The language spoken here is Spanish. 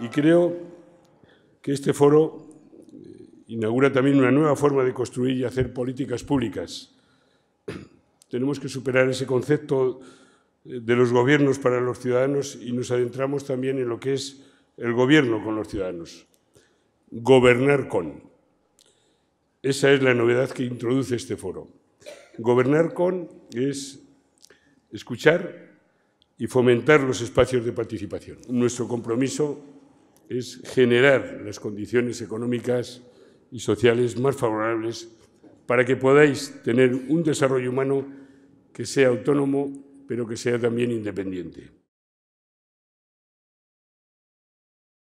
Y creo que este foro eh, inaugura también una nueva forma de construir y hacer políticas públicas. Tenemos que superar ese concepto eh, de los gobiernos para los ciudadanos y nos adentramos también en lo que es el gobierno con los ciudadanos. Gobernar con. Esa es la novedad que introduce este foro. Gobernar con es escuchar y fomentar los espacios de participación. Nuestro compromiso es generar las condiciones económicas y sociales más favorables para que podáis tener un desarrollo humano que sea autónomo, pero que sea también independiente.